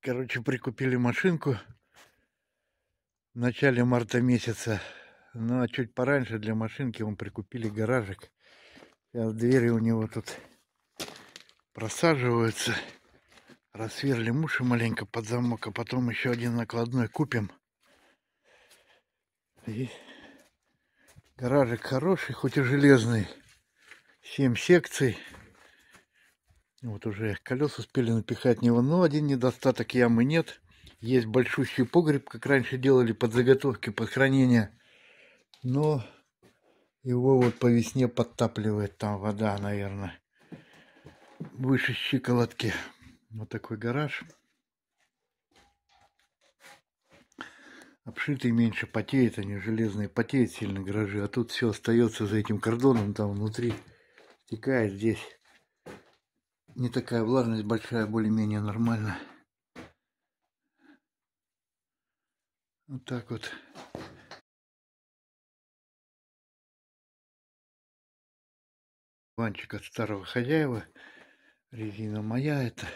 Короче, прикупили машинку в начале марта месяца. Ну, а чуть пораньше для машинки мы прикупили гаражик. Сейчас э, двери у него тут просаживаются. Рассверли муши маленько под замок, а потом еще один накладной купим. И гаражик хороший, хоть и железный. Семь секций. Вот уже колеса успели напихать него, но один недостаток ямы нет. Есть большущий погреб, как раньше делали под заготовки, под хранение. Но его вот по весне подтапливает там вода, наверное, выше щиколотки. Вот такой гараж. Обшитый меньше потеет, они железные, потеют сильно гаражи. А тут все остается за этим кордоном, там внутри стекает здесь не такая влажность большая, более-менее нормально. Вот так вот. Ванчик от старого хозяева. Резина моя это.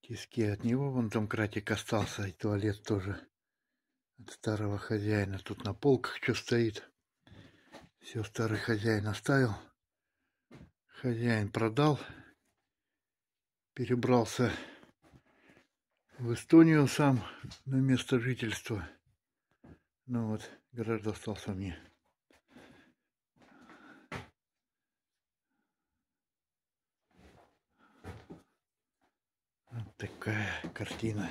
Тиски от него. Вон там кратик остался. И туалет тоже от старого хозяина. Тут на полках что стоит. Все старый хозяин оставил. Хозяин продал перебрался в Эстонию сам на место жительства. Ну вот, гараж достался мне. Вот такая картина.